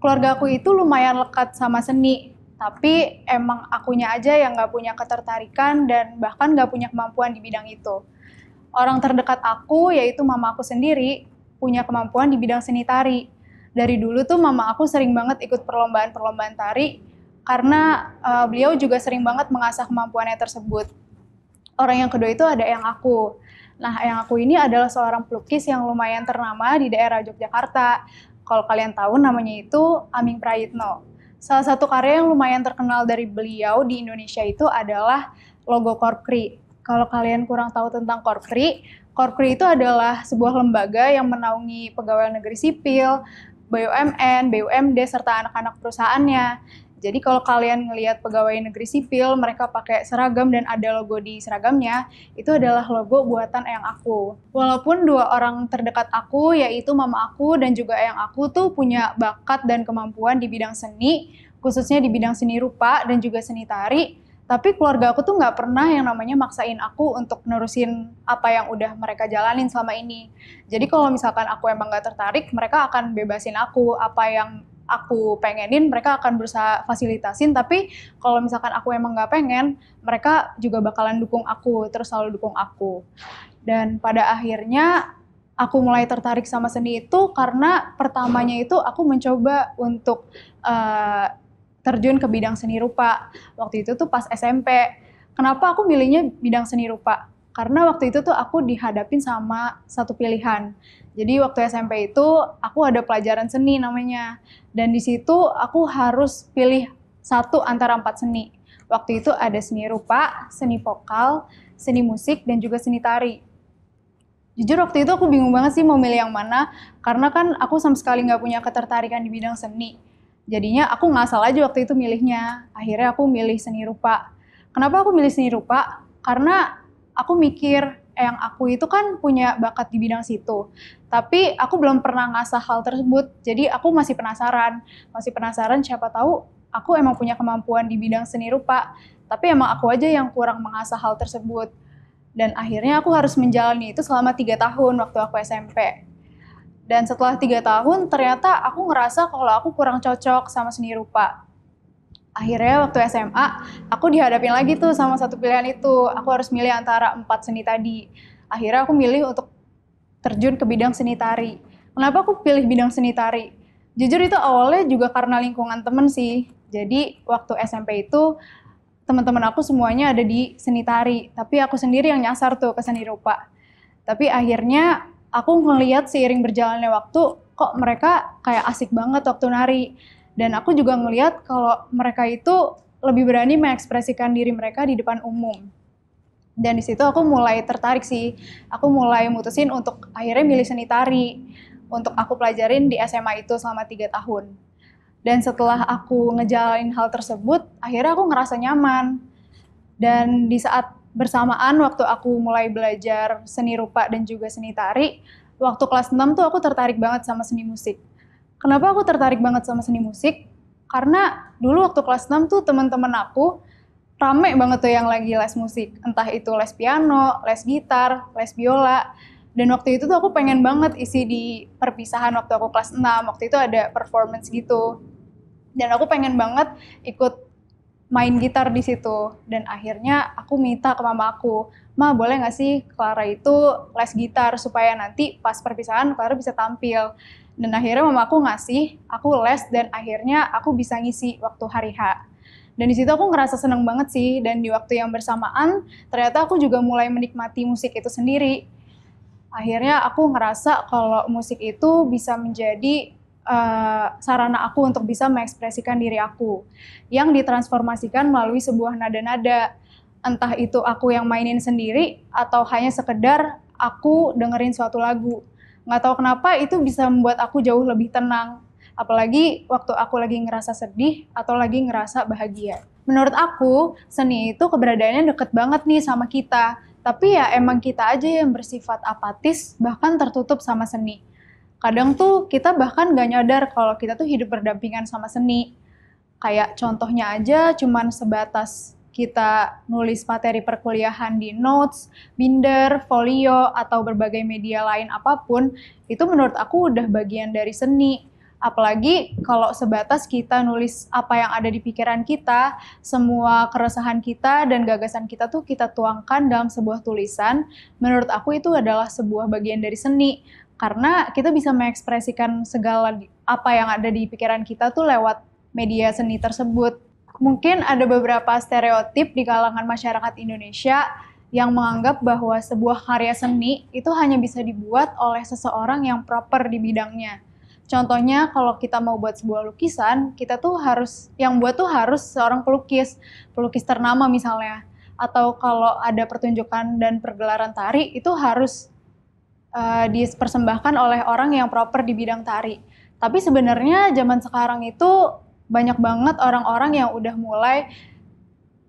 keluarga aku itu lumayan lekat sama seni tapi emang akunya aja yang gak punya ketertarikan dan bahkan gak punya kemampuan di bidang itu. Orang terdekat aku, yaitu mama aku sendiri, punya kemampuan di bidang seni tari. Dari dulu tuh mama aku sering banget ikut perlombaan-perlombaan tari karena uh, beliau juga sering banget mengasah kemampuannya tersebut. Orang yang kedua itu ada yang aku. Nah, yang aku ini adalah seorang pelukis yang lumayan ternama di daerah Yogyakarta. Kalau kalian tahu namanya itu Aming Prayitno. Salah satu karya yang lumayan terkenal dari beliau di Indonesia itu adalah logo Korpri. Kalau kalian kurang tahu tentang Korpri, Korpri itu adalah sebuah lembaga yang menaungi pegawai negeri sipil, BUMN, BUMD, serta anak-anak perusahaannya. Jadi kalau kalian ngelihat pegawai negeri sipil, mereka pakai seragam dan ada logo di seragamnya, itu adalah logo buatan yang aku. Walaupun dua orang terdekat aku, yaitu mama aku dan juga ayang aku tuh punya bakat dan kemampuan di bidang seni, khususnya di bidang seni rupa dan juga seni tari, tapi keluarga aku tuh nggak pernah yang namanya maksain aku untuk nerusin apa yang udah mereka jalanin selama ini. Jadi kalau misalkan aku emang nggak tertarik, mereka akan bebasin aku apa yang aku pengenin mereka akan berusaha fasilitasin tapi kalau misalkan aku emang nggak pengen mereka juga bakalan dukung aku terus selalu dukung aku dan pada akhirnya aku mulai tertarik sama seni itu karena pertamanya itu aku mencoba untuk uh, terjun ke bidang seni rupa waktu itu tuh pas SMP kenapa aku milihnya bidang seni rupa karena waktu itu tuh aku dihadapin sama satu pilihan. Jadi waktu SMP itu aku ada pelajaran seni namanya. Dan di situ aku harus pilih satu antara empat seni. Waktu itu ada seni rupa, seni vokal, seni musik, dan juga seni tari. Jujur waktu itu aku bingung banget sih mau milih yang mana, karena kan aku sama sekali nggak punya ketertarikan di bidang seni. Jadinya aku nggak salah aja waktu itu milihnya. Akhirnya aku milih seni rupa. Kenapa aku milih seni rupa? Karena aku mikir eh, yang aku itu kan punya bakat di bidang situ. Tapi aku belum pernah ngasah hal tersebut. Jadi aku masih penasaran. Masih penasaran siapa tahu aku emang punya kemampuan di bidang seni rupa. Tapi emang aku aja yang kurang mengasah hal tersebut. Dan akhirnya aku harus menjalani itu selama tiga tahun waktu aku SMP. Dan setelah tiga tahun ternyata aku ngerasa kalau aku kurang cocok sama seni rupa akhirnya waktu SMA aku dihadapin lagi tuh sama satu pilihan itu aku harus milih antara empat seni tadi akhirnya aku milih untuk terjun ke bidang seni tari kenapa aku pilih bidang seni tari jujur itu awalnya juga karena lingkungan temen sih jadi waktu SMP itu teman-teman aku semuanya ada di seni tari tapi aku sendiri yang nyasar tuh ke seni rupa tapi akhirnya aku ngeliat seiring berjalannya waktu kok mereka kayak asik banget waktu nari dan aku juga ngeliat kalau mereka itu lebih berani mengekspresikan diri mereka di depan umum. Dan di situ aku mulai tertarik sih. Aku mulai mutusin untuk akhirnya milih seni tari untuk aku pelajarin di SMA itu selama tiga tahun. Dan setelah aku ngejalanin hal tersebut, akhirnya aku ngerasa nyaman. Dan di saat bersamaan waktu aku mulai belajar seni rupa dan juga seni tari, waktu kelas 6 tuh aku tertarik banget sama seni musik. Kenapa aku tertarik banget sama seni musik? Karena dulu waktu kelas 6 tuh teman-teman aku rame banget tuh yang lagi les musik. Entah itu les piano, les gitar, les biola. Dan waktu itu tuh aku pengen banget isi di perpisahan waktu aku kelas 6. Waktu itu ada performance gitu. Dan aku pengen banget ikut main gitar di situ. Dan akhirnya aku minta ke mama aku, Ma boleh nggak sih Clara itu les gitar supaya nanti pas perpisahan Clara bisa tampil dan akhirnya mama aku ngasih aku les dan akhirnya aku bisa ngisi waktu hari H dan di situ aku ngerasa seneng banget sih dan di waktu yang bersamaan ternyata aku juga mulai menikmati musik itu sendiri akhirnya aku ngerasa kalau musik itu bisa menjadi uh, sarana aku untuk bisa mengekspresikan diri aku yang ditransformasikan melalui sebuah nada-nada entah itu aku yang mainin sendiri atau hanya sekedar aku dengerin suatu lagu nggak tahu kenapa itu bisa membuat aku jauh lebih tenang apalagi waktu aku lagi ngerasa sedih atau lagi ngerasa bahagia. Menurut aku, seni itu keberadaannya deket banget nih sama kita. Tapi ya emang kita aja yang bersifat apatis, bahkan tertutup sama seni. Kadang tuh kita bahkan gak nyadar kalau kita tuh hidup berdampingan sama seni. Kayak contohnya aja cuman sebatas kita nulis materi perkuliahan di notes, binder, folio, atau berbagai media lain apapun, itu menurut aku udah bagian dari seni. Apalagi kalau sebatas kita nulis apa yang ada di pikiran kita, semua keresahan kita dan gagasan kita tuh kita tuangkan dalam sebuah tulisan, menurut aku itu adalah sebuah bagian dari seni. Karena kita bisa mengekspresikan segala apa yang ada di pikiran kita tuh lewat media seni tersebut mungkin ada beberapa stereotip di kalangan masyarakat Indonesia yang menganggap bahwa sebuah karya seni itu hanya bisa dibuat oleh seseorang yang proper di bidangnya. Contohnya kalau kita mau buat sebuah lukisan, kita tuh harus yang buat tuh harus seorang pelukis, pelukis ternama misalnya. Atau kalau ada pertunjukan dan pergelaran tari itu harus uh, dipersembahkan oleh orang yang proper di bidang tari. Tapi sebenarnya zaman sekarang itu banyak banget orang-orang yang udah mulai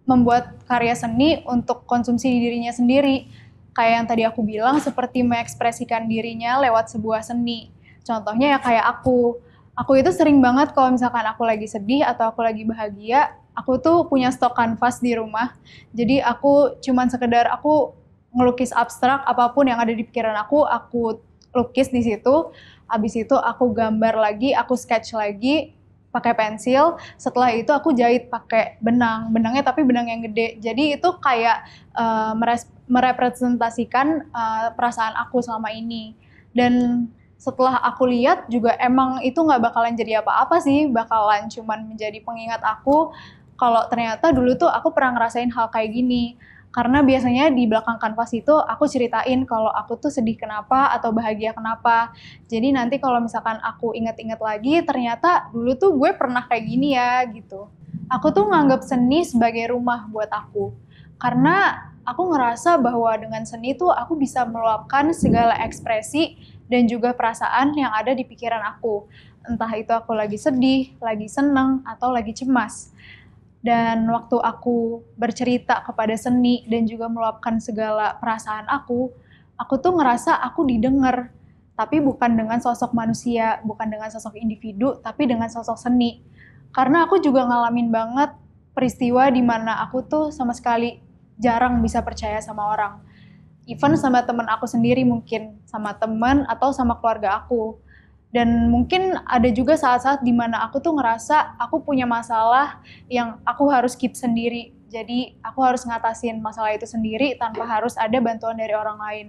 membuat karya seni untuk konsumsi dirinya sendiri. Kayak yang tadi aku bilang, seperti mengekspresikan dirinya lewat sebuah seni. Contohnya ya kayak aku. Aku itu sering banget kalau misalkan aku lagi sedih atau aku lagi bahagia, aku tuh punya stok kanvas di rumah. Jadi aku cuman sekedar aku ngelukis abstrak apapun yang ada di pikiran aku, aku lukis di situ. Abis itu aku gambar lagi, aku sketch lagi, pakai pensil. Setelah itu aku jahit pakai benang, benangnya tapi benang yang gede. Jadi itu kayak uh, merepresentasikan uh, perasaan aku selama ini. Dan setelah aku lihat juga emang itu nggak bakalan jadi apa-apa sih, bakalan cuman menjadi pengingat aku kalau ternyata dulu tuh aku pernah ngerasain hal kayak gini karena biasanya di belakang kanvas itu aku ceritain kalau aku tuh sedih kenapa atau bahagia kenapa. Jadi nanti kalau misalkan aku inget-inget lagi, ternyata dulu tuh gue pernah kayak gini ya gitu. Aku tuh nganggap seni sebagai rumah buat aku. Karena aku ngerasa bahwa dengan seni tuh aku bisa meluapkan segala ekspresi dan juga perasaan yang ada di pikiran aku. Entah itu aku lagi sedih, lagi seneng, atau lagi cemas dan waktu aku bercerita kepada seni dan juga meluapkan segala perasaan aku, aku tuh ngerasa aku didengar, tapi bukan dengan sosok manusia, bukan dengan sosok individu, tapi dengan sosok seni. Karena aku juga ngalamin banget peristiwa di mana aku tuh sama sekali jarang bisa percaya sama orang. Even sama temen aku sendiri mungkin, sama temen atau sama keluarga aku dan mungkin ada juga saat-saat dimana aku tuh ngerasa aku punya masalah yang aku harus keep sendiri jadi aku harus ngatasin masalah itu sendiri tanpa harus ada bantuan dari orang lain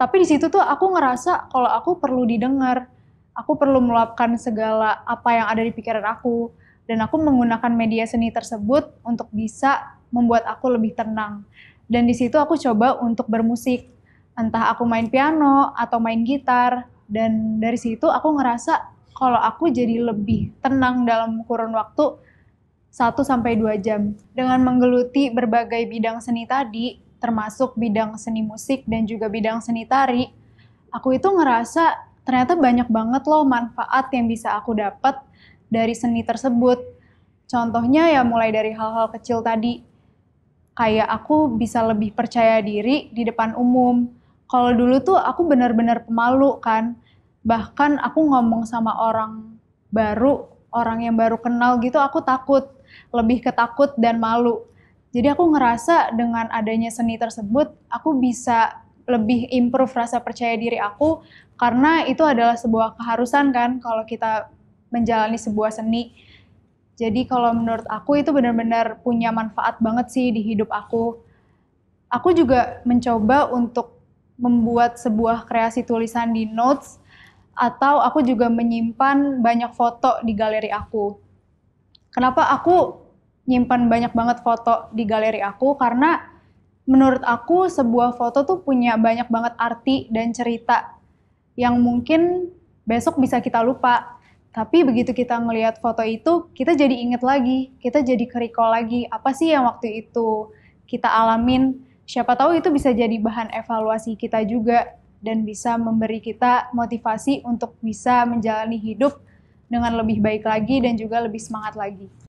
tapi di situ tuh aku ngerasa kalau aku perlu didengar aku perlu meluapkan segala apa yang ada di pikiran aku dan aku menggunakan media seni tersebut untuk bisa membuat aku lebih tenang dan di situ aku coba untuk bermusik entah aku main piano atau main gitar dan dari situ aku ngerasa kalau aku jadi lebih tenang dalam kurun waktu 1 sampai 2 jam dengan menggeluti berbagai bidang seni tadi termasuk bidang seni musik dan juga bidang seni tari aku itu ngerasa ternyata banyak banget loh manfaat yang bisa aku dapat dari seni tersebut contohnya ya mulai dari hal-hal kecil tadi kayak aku bisa lebih percaya diri di depan umum kalau dulu tuh aku benar-benar pemalu kan bahkan aku ngomong sama orang baru orang yang baru kenal gitu aku takut lebih ketakut dan malu jadi aku ngerasa dengan adanya seni tersebut aku bisa lebih improve rasa percaya diri aku karena itu adalah sebuah keharusan kan kalau kita menjalani sebuah seni jadi kalau menurut aku itu benar-benar punya manfaat banget sih di hidup aku aku juga mencoba untuk membuat sebuah kreasi tulisan di notes atau aku juga menyimpan banyak foto di galeri aku. Kenapa aku nyimpan banyak banget foto di galeri aku? Karena menurut aku sebuah foto tuh punya banyak banget arti dan cerita yang mungkin besok bisa kita lupa. Tapi begitu kita melihat foto itu, kita jadi inget lagi, kita jadi kerikol lagi. Apa sih yang waktu itu kita alamin? Siapa tahu itu bisa jadi bahan evaluasi kita juga dan bisa memberi kita motivasi untuk bisa menjalani hidup dengan lebih baik lagi dan juga lebih semangat lagi.